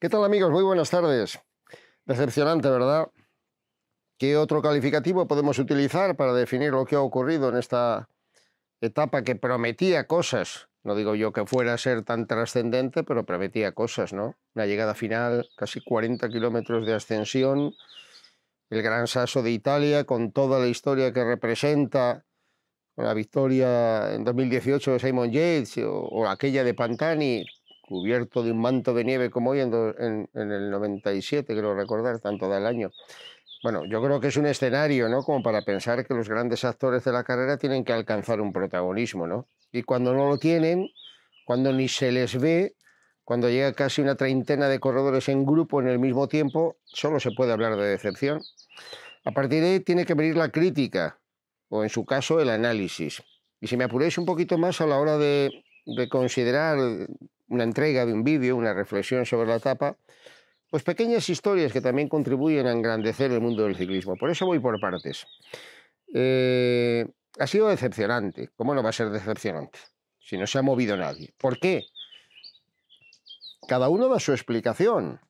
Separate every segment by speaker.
Speaker 1: ¿Qué tal amigos? Muy buenas tardes. Decepcionante, ¿verdad? ¿Qué otro calificativo podemos utilizar para definir lo que ha ocurrido en esta etapa que prometía cosas? No digo yo que fuera a ser tan trascendente, pero prometía cosas, ¿no? Una llegada final, casi 40 kilómetros de ascensión, el gran sasso de Italia con toda la historia que representa la victoria en 2018 de Simon Yates o aquella de Pantani, cubierto de un manto de nieve como hoy en, el 97, creo recordar, tanto el año. Bueno, yo creo que es un escenario, ¿no? Como para pensar que los grandes actores de la carrera tienen que alcanzar un protagonismo, ¿no? Y cuando no lo tienen, cuando ni se les ve, cuando llega casi una treintena de corredores en grupo en el mismo tiempo, solo se puede hablar de decepción. A partir de ahí tiene que venir la crítica, o en su caso el análisis. Y si me apuréis un poquito más a la hora de, de considerar una entrega de un vídeo, una reflexión sobre la etapa, pues pequeñas historias que también contribuyen a engrandecer el mundo del ciclismo. Por eso voy por partes. Eh, ha sido decepcionante. ¿Cómo no va a ser decepcionante? Si no se ha movido nadie. ¿Por qué? Cada uno da su explicación.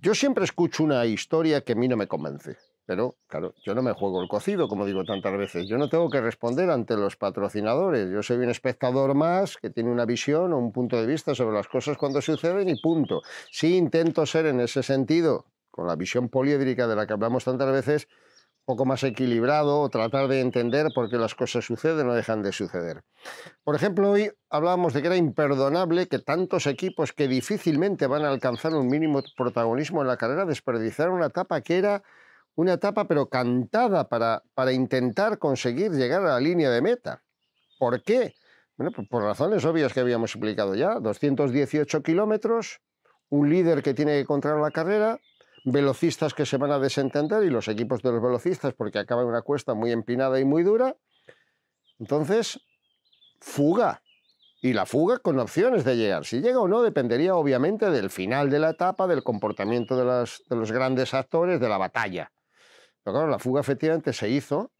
Speaker 1: Yo siempre escucho una historia que a mí no me convence. Pero, claro, yo no me juego el cocido, como digo tantas veces. Yo no tengo que responder ante los patrocinadores. Yo soy un espectador más que tiene una visión o un punto de vista sobre las cosas cuando suceden y punto. Sí intento ser en ese sentido, con la visión poliédrica de la que hablamos tantas veces, un poco más equilibrado o tratar de entender por qué las cosas suceden o dejan de suceder. Por ejemplo, hoy hablábamos de que era imperdonable que tantos equipos que difícilmente van a alcanzar un mínimo protagonismo en la carrera desperdiciaran una etapa que era una etapa pero cantada para, para intentar conseguir llegar a la línea de meta. ¿Por qué? Bueno, por, razones obvias que habíamos explicado ya. 218 kilómetros, un líder que tiene que encontrar la carrera, velocistas que se van a desentender y los equipos de los velocistas porque acaba en una cuesta muy empinada y muy dura. Entonces, fuga. Y la fuga con opciones de llegar. Si llega o no dependería obviamente del final de la etapa, del comportamiento de, de los grandes actores, de la batalla. Pero claro, la fuga efectivamente se hizo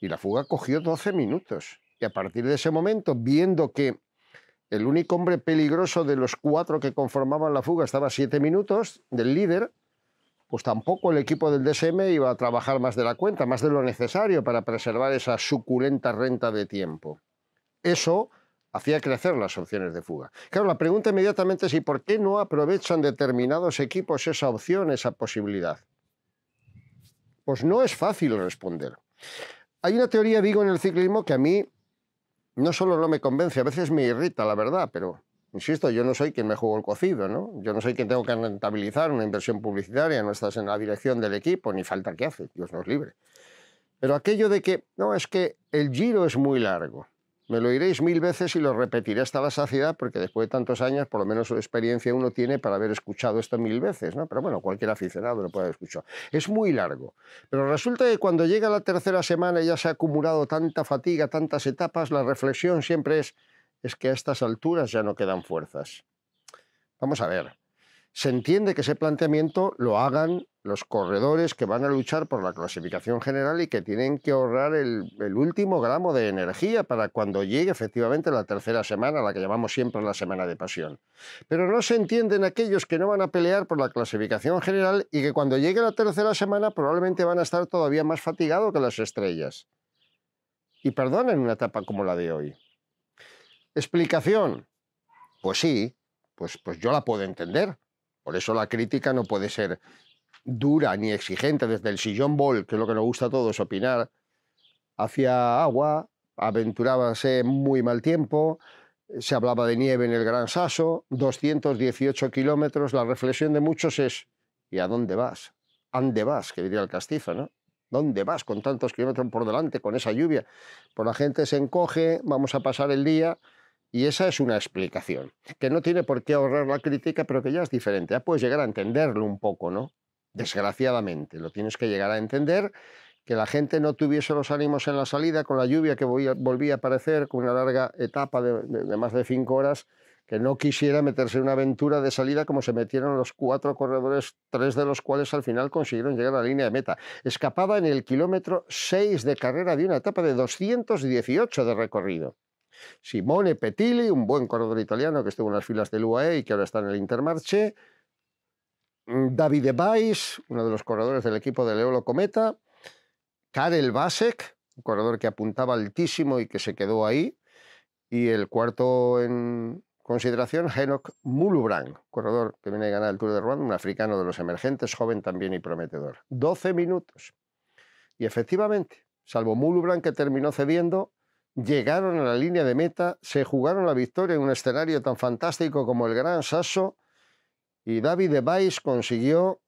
Speaker 1: y la fuga cogió 12 minutos. Y a partir de ese momento, viendo que el único hombre peligroso de los cuatro que conformaban la fuga estaba a 7 minutos del líder, pues tampoco el equipo del DSM iba a trabajar más de la cuenta, más de lo necesario para preservar esa suculenta renta de tiempo. Eso hacía crecer las opciones de fuga. Claro, la pregunta inmediatamente es ¿y por qué no aprovechan determinados equipos esa opción, esa posibilidad? Pues no es fácil responder. Hay una teoría, digo, en el ciclismo que a mí no solo no me convence, a veces me irrita, la verdad, pero insisto, yo no soy quien me juego el cocido, ¿no? Yo no soy quien tengo que rentabilizar una inversión publicitaria, no estás en la dirección del equipo, ni falta que hace, Dios nos libre. Pero aquello de que, no, es que el giro es muy largo. Me lo iréis mil veces y lo repetiré hasta la saciedad, porque después de tantos años, por lo menos su experiencia uno tiene para haber escuchado esto mil veces, ¿no? Pero bueno, cualquier aficionado lo puede haber escuchado. Es muy largo. Pero resulta que cuando llega la tercera semana y ya se ha acumulado tanta fatiga, tantas etapas, la reflexión siempre es, es que a estas alturas ya no quedan fuerzas. Vamos a ver, se entiende que ese planteamiento lo hagan los corredores que van a luchar por la clasificación general y que tienen que ahorrar el, último gramo de energía para cuando llegue efectivamente la tercera semana, la que llamamos siempre la semana de pasión. Pero no se entienden aquellos que no van a pelear por la clasificación general y que cuando llegue la tercera semana probablemente van a estar todavía más fatigados que las estrellas. Y perdonen una etapa como la de hoy. Explicación. Pues sí, pues, pues yo la puedo entender por eso la crítica no puede ser dura ni exigente desde el sillón bol, que es lo que nos gusta a todos opinar, hacia agua, aventurábanse muy mal tiempo, se hablaba de nieve en el Gran Saso, 218 kilómetros, la reflexión de muchos es, ¿y a dónde vas? ¿Ande vas? Que diría el castizo, ¿no? ¿Dónde vas con tantos kilómetros por delante, con esa lluvia? Pues la gente se encoge, vamos a pasar el día y esa es una explicación, que no tiene por qué ahorrar la crítica, pero que ya es diferente. Ya puedes llegar a entenderlo un poco, ¿no? Desgraciadamente, lo tienes que llegar a entender, que la gente no tuviese los ánimos en la salida con la lluvia que volvía a aparecer, con una larga etapa de, más de cinco horas, que no quisiera meterse en una aventura de salida como se metieron los cuatro corredores, tres de los cuales al final consiguieron llegar a la línea de meta. Escapaba en el kilómetro 6 de carrera de una etapa de 218 de recorrido. Simone Petilli, un buen corredor italiano que estuvo en las filas del UAE y que ahora está en el Intermarché. Mm, David Weiss, uno de los corredores del equipo de Leolo Cometa. Karel Vasek, un corredor que apuntaba altísimo y que se quedó ahí. Y el cuarto en consideración, Henok Mulubran, corredor que viene a ganar el Tour de Ruanda, un africano de los emergentes, joven también y prometedor. 12 minutos. Y efectivamente, salvo Mulubran que terminó cediendo, llegaron a la línea de meta, se jugaron la victoria en un escenario tan fantástico como el Gran Sasso y David de Debais consiguió,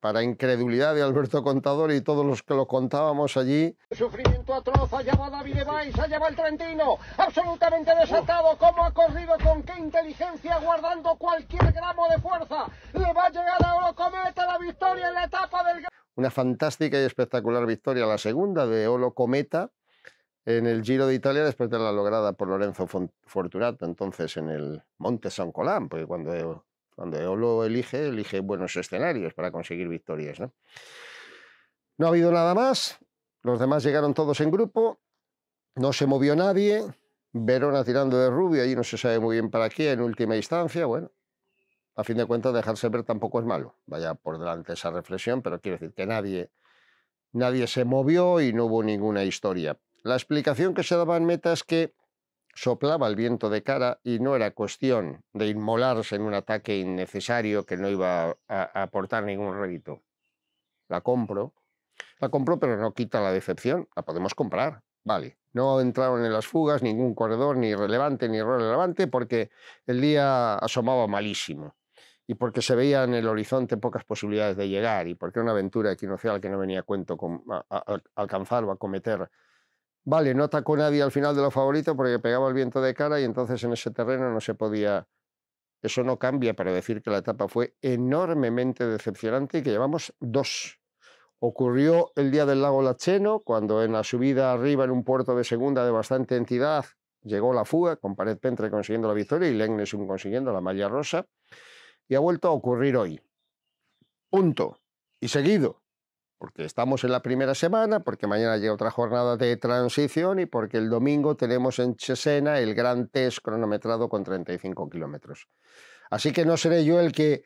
Speaker 1: para incredulidad de Alberto Contador y todos los que lo contábamos allí... Sufrimiento atroz, allá va David allá va el Trentino, absolutamente desatado, cómo ha corrido, con qué inteligencia, guardando cualquier gramo de fuerza, le va a llegar a Cometa la victoria en la etapa del... Una fantástica y espectacular victoria, la segunda de Olo Cometa, en el Giro de Italia después de la lograda por Lorenzo Fortunato, entonces en el Monte San Colán, porque cuando, e-, cuando Eolo elige, elige buenos escenarios para conseguir victorias. ¿no? ha habido nada más, los demás llegaron todos en grupo, no se movió nadie, Verona tirando de rubio, allí no se sabe muy bien para qué, en última instancia, bueno, a fin de cuentas dejarse ver tampoco es malo, vaya por delante esa reflexión, pero quiero decir que nadie, nadie se movió y no hubo ninguna historia. La explicación que se daba en Meta es que soplaba el viento de cara y no era cuestión de inmolarse en un ataque innecesario que no iba a aportar ningún rédito. La compro. La compro, pero no quita la decepción. La podemos comprar. Vale. No entraron en las fugas ningún corredor, ni relevante ni relevante, porque el día asomaba malísimo. Y porque se veía en el horizonte pocas posibilidades de llegar. Y porque una aventura equinocial que no venía a cuento con, alcanzar o a cometer Vale, no atacó nadie al final de los favoritos porque pegaba el viento de cara y entonces en ese terreno no se podía... Eso no cambia para decir que la etapa fue enormemente decepcionante y que llevamos dos. Ocurrió el día del lago Lacheno, cuando en la subida arriba en un puerto de segunda de bastante entidad llegó la fuga, con Pared Pentre consiguiendo la victoria y Legnesum consiguiendo la malla rosa. Y ha vuelto a ocurrir hoy. Punto. Y seguido porque estamos en la primera semana, porque mañana llega otra jornada de transición y porque el domingo tenemos en Chesena el gran test cronometrado con 35 kilómetros. Así que no seré yo el que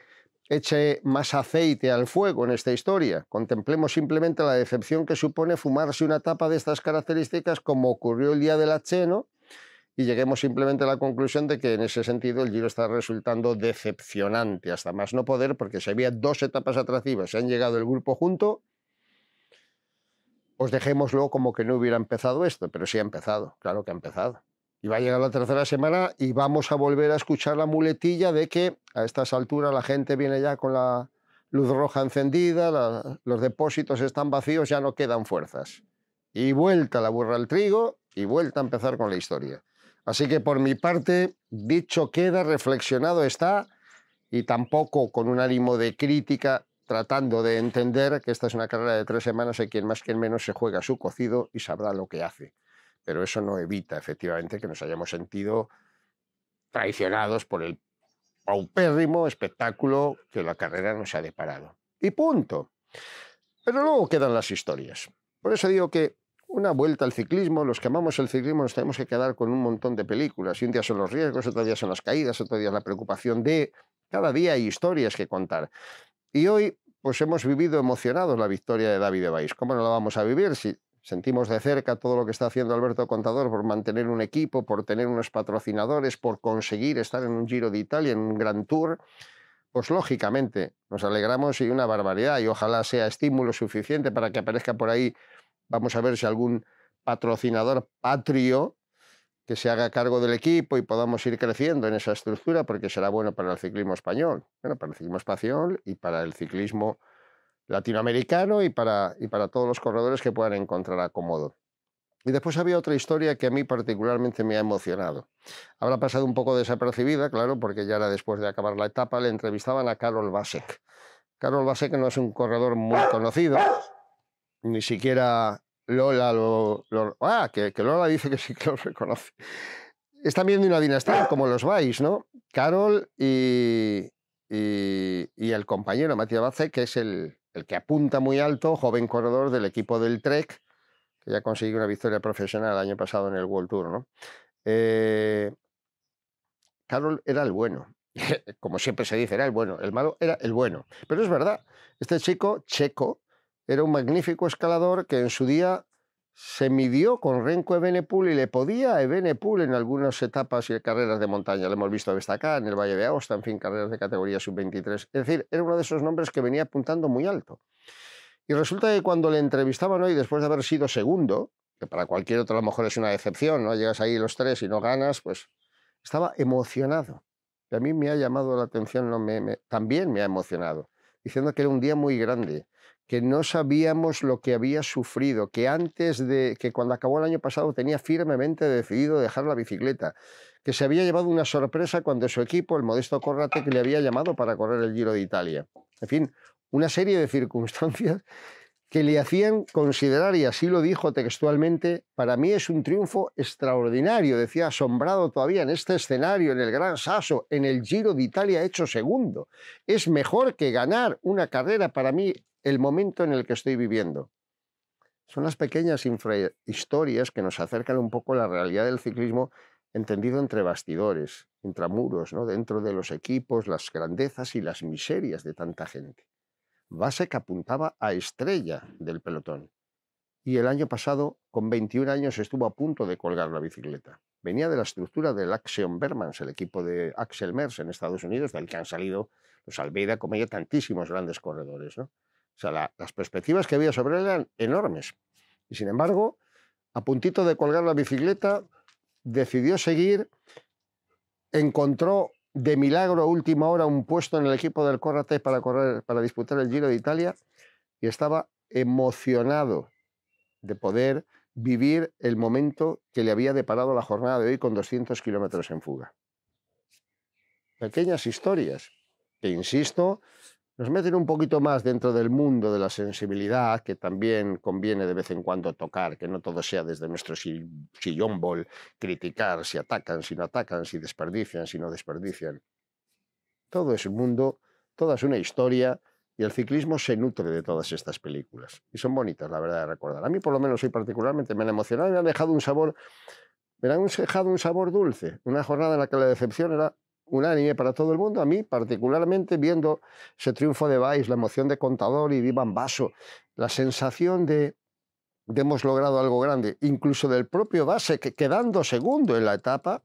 Speaker 1: eche más aceite al fuego en esta historia. Contemplemos simplemente la decepción que supone fumarse una tapa de estas características como ocurrió el día del Cheno y lleguemos simplemente a la conclusión de que en ese sentido el Giro está resultando decepcionante, hasta más no poder, porque si había dos etapas atractivas, se han llegado el grupo junto, os pues dejémoslo como que no hubiera empezado esto, pero sí ha empezado, claro que ha empezado. Y va a llegar la tercera semana y vamos a volver a escuchar la muletilla de que a estas alturas la gente viene ya con la luz roja encendida, los depósitos están vacíos, ya no quedan fuerzas. Y vuelta la burra al trigo y vuelta a empezar con la historia. Así que por mi parte, dicho queda, reflexionado está, y tampoco con un ánimo de crítica tratando de entender que esta es una carrera de tres semanas y quien más que menos se juega su cocido y sabrá lo que hace. Pero eso no evita efectivamente que nos hayamos sentido traicionados por el paupérrimo espectáculo que la carrera nos ha deparado. Y punto. Pero luego quedan las historias. Por eso digo que una vuelta al ciclismo, los que amamos el ciclismo nos tenemos que quedar con un montón de películas. un día son los riesgos, otro día son las caídas, otro día la preocupación de... Cada día hay historias que contar. Y hoy pues hemos vivido emocionados la victoria de David Weiss. ¿Cómo no la vamos a vivir si sentimos de cerca todo lo que está haciendo Alberto Contador por mantener un equipo, por tener unos patrocinadores, por conseguir estar en un Giro de Italia, en un Grand Tour? Pues lógicamente nos alegramos y una barbaridad y ojalá sea estímulo suficiente para que aparezca por ahí, vamos a ver si algún patrocinador patrio que se haga cargo del equipo y podamos ir creciendo en esa estructura porque será bueno para el ciclismo español, bueno, para el ciclismo español y para el ciclismo latinoamericano y para, y para todos los corredores que puedan encontrar acomodo. Y después había otra historia que a mí particularmente me ha emocionado. Habrá pasado un poco desapercibida, claro, porque ya era después de acabar la etapa, le entrevistaban a Karol Vasek. Karol Vasek no es un corredor muy conocido, ni siquiera Lola lo, ah, que, Lola dice que sí que lo reconoce. Están viendo una dinastía ¡Ah! como los vais, ¿no? Carol y, el compañero Matías Bace, que es el, que apunta muy alto, joven corredor del equipo del Trek, que ya consiguió una victoria profesional el año pasado en el World Tour, ¿no? Eh, Carol era el bueno, como siempre se dice, era el bueno, el malo era el bueno. Pero es verdad, este chico checo era un magnífico escalador que en su día se midió con Renko Pool y le podía a Pool en algunas etapas y carreras de montaña. Lo hemos visto destacar en el Valle de Aosta, en fin, carreras de categoría sub-23. Es decir, era uno de esos nombres que venía apuntando muy alto. Y resulta que cuando le entrevistaban hoy, después de haber sido segundo, que para cualquier otro a lo mejor es una decepción, ¿no? Llegas ahí los tres y no ganas, pues estaba emocionado. Y a mí me ha llamado la atención, también me ha emocionado, diciendo que era un día muy grande, que no sabíamos lo que había sufrido, que antes de que cuando acabó el año pasado tenía firmemente decidido dejar la bicicleta, que se había llevado una sorpresa cuando su equipo, el modesto Corrate, que le había llamado para correr el Giro de Italia. En fin, una serie de circunstancias que le hacían considerar, y así lo dijo textualmente, para mí es un triunfo extraordinario, decía asombrado todavía en este escenario, en el Gran Sasso, en el Giro de Italia hecho segundo. Es mejor que ganar una carrera para mí el momento en el que estoy viviendo. Son las pequeñas historias que nos acercan un poco a la realidad del ciclismo entendido entre bastidores, intramuros, ¿no? dentro de los equipos, las grandezas y las miserias de tanta gente base que apuntaba a estrella del pelotón. Y el año pasado, con 21 años, estuvo a punto de colgar la bicicleta. Venía de la estructura del Axion Bermans, el equipo de Axel Mers en Estados Unidos, del que han salido los Almeida, como ya tantísimos grandes corredores. O sea, las perspectivas que había sobre él eran enormes. Y sin embargo, a puntito de colgar la bicicleta, decidió seguir, encontró de milagro a última hora un puesto en el equipo del Corrate para, correr, para disputar el Giro de Italia y estaba emocionado de poder vivir el momento que le había deparado la jornada de hoy con 200 kilómetros en fuga. Pequeñas historias que, insisto, nos meten un poquito más dentro del mundo de la sensibilidad, que también conviene de vez en cuando tocar, que no todo sea desde nuestro sillón bol, criticar si atacan, si no atacan, si desperdician, si no desperdician. Todo es un mundo, toda es una historia, y el ciclismo se nutre de todas estas películas. Y son bonitas, la verdad, de recordar. A mí, por lo menos, soy particularmente, me han emocionado me ha dejado un sabor, me han dejado un sabor dulce. Una jornada en la que la decepción era Unánime para todo el mundo. A mí, particularmente, viendo ese triunfo de Vice, la emoción de Contador y Vivan Vaso, la sensación de, de, hemos logrado algo grande, incluso del propio Base, que quedando segundo en la etapa,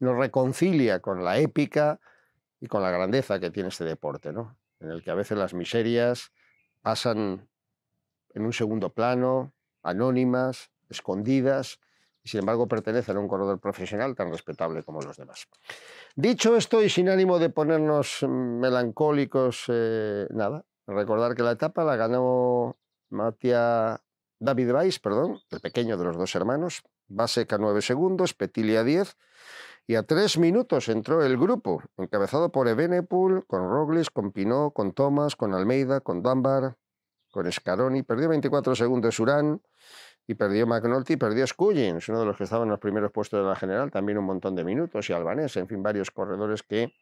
Speaker 1: nos reconcilia con la épica y con la grandeza que tiene este deporte, ¿no? En el que a veces las miserias pasan en un segundo plano, anónimas, escondidas, sin embargo pertenece a un corredor profesional tan respetable como los demás. Dicho esto y sin ánimo de ponernos melancólicos, eh, nada, recordar que la etapa la ganó Matia David Weiss, perdón, el pequeño de los dos hermanos, Baseca 9 segundos, Petilia 10, y a tres minutos entró el grupo, encabezado por pool con Roglis, con Pinot, con Thomas, con Almeida, con Dunbar, con Scaroni, perdió 24 segundos Urán, y perdió McNulty, perdió Scullins, uno de los que estaba en los primeros puestos de la general, también un montón de minutos, y Albanés, en fin, varios corredores que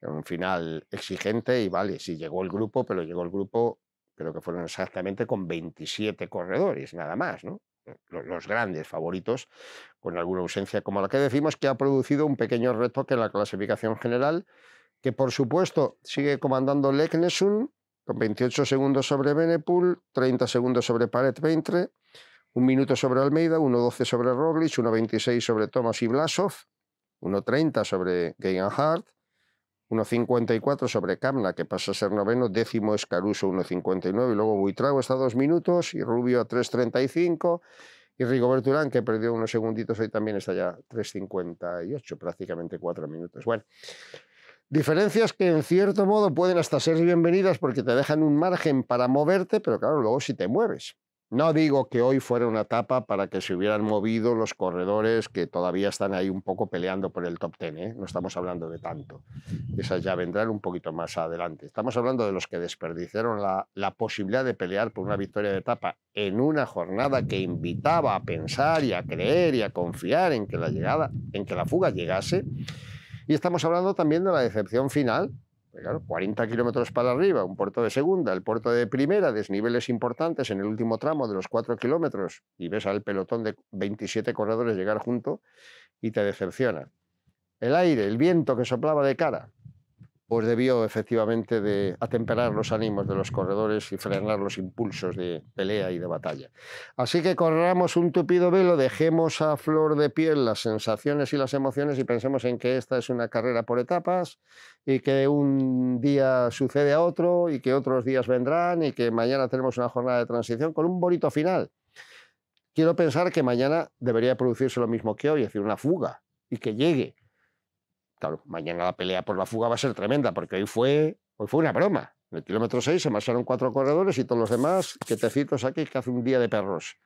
Speaker 1: en un final exigente y vale, sí llegó el grupo, pero llegó el grupo, creo que fueron exactamente con 27 corredores, nada más, ¿no? Los grandes favoritos, con alguna ausencia como la que decimos, que ha producido un pequeño retoque en la clasificación general, que por supuesto sigue comandando Leknesun, con 28 segundos sobre Benepul, 30 segundos sobre Paret un minuto sobre Almeida, 1.12 sobre Roglic, 1.26 sobre Thomas y Blasov, 1.30 sobre Gagan Hart, 1.54 sobre Kamna, que pasa a ser noveno, décimo es Caruso, 1.59, y luego Buitrago está a dos minutos, y Rubio a 3.35, y Rigoberto Urán, que perdió unos segunditos, hoy también está ya 3.58, prácticamente cuatro minutos. Bueno, diferencias que en cierto modo pueden hasta ser bienvenidas porque te dejan un margen para moverte, pero claro, luego si te mueves no digo que hoy fuera una etapa para que se hubieran movido los corredores que todavía están ahí un poco peleando por el top ten, ¿eh? no estamos hablando de tanto. Esas ya vendrán un poquito más adelante. Estamos hablando de los que desperdiciaron la, la posibilidad de pelear por una victoria de etapa en una jornada que invitaba a pensar y a creer y a confiar en que la llegada, en que la fuga llegase. Y estamos hablando también de la decepción final 40 pues kilómetros para arriba, un puerto de segunda, el puerto de primera, desniveles importantes en el último tramo de los 4 kilómetros y ves al pelotón de 27 corredores llegar junto y te decepciona. El aire, el viento que soplaba de cara, pues debió efectivamente de atemperar los ánimos de los corredores y frenar los impulsos de pelea y de batalla. Así que corramos un tupido velo, dejemos a flor de piel las sensaciones y las emociones y pensemos en que esta es una carrera por etapas y que un día sucede a otro y que otros días vendrán y que mañana tenemos una jornada de transición con un bonito final. Quiero pensar que mañana debería producirse lo mismo que hoy, es decir, una fuga y que llegue Claro, mañana la pelea por la fuga va a ser tremenda, porque hoy fue, hoy fue una broma. En el kilómetro 6 se marcharon cuatro corredores y todos los demás, que te quietecitos aquí, que hace un día de perros.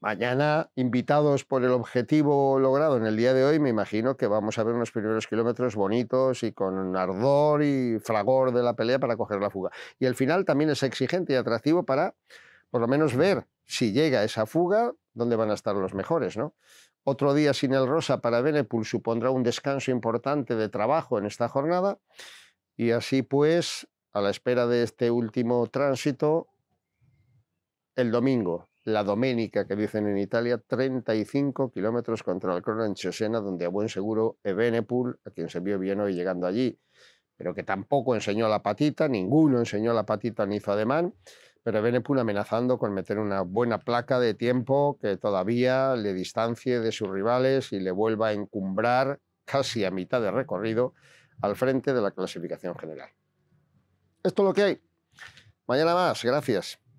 Speaker 1: Mañana, invitados por el objetivo logrado en el día de hoy, me imagino que vamos a ver unos primeros kilómetros bonitos y con ardor y fragor de la pelea para coger la fuga. Y el final también es exigente y atractivo para, por lo menos, ver si llega esa fuga, dónde van a estar los mejores, ¿no? Otro día sin el rosa para Benepul supondrá un descanso importante de trabajo en esta jornada y así pues, a la espera de este último tránsito, el domingo, la doménica que dicen en Italia, 35 kilómetros contra el crono en Chesena, donde a buen seguro Ebenepul, a quien se vio bien hoy llegando allí, pero que tampoco enseñó la patita, ninguno enseñó la patita ni hizo ademán, pero Benepul amenazando con meter una buena placa de tiempo que todavía le distancie de sus rivales y le vuelva a encumbrar casi a mitad de recorrido al frente de la clasificación general. Esto es lo que hay. Mañana más. Gracias.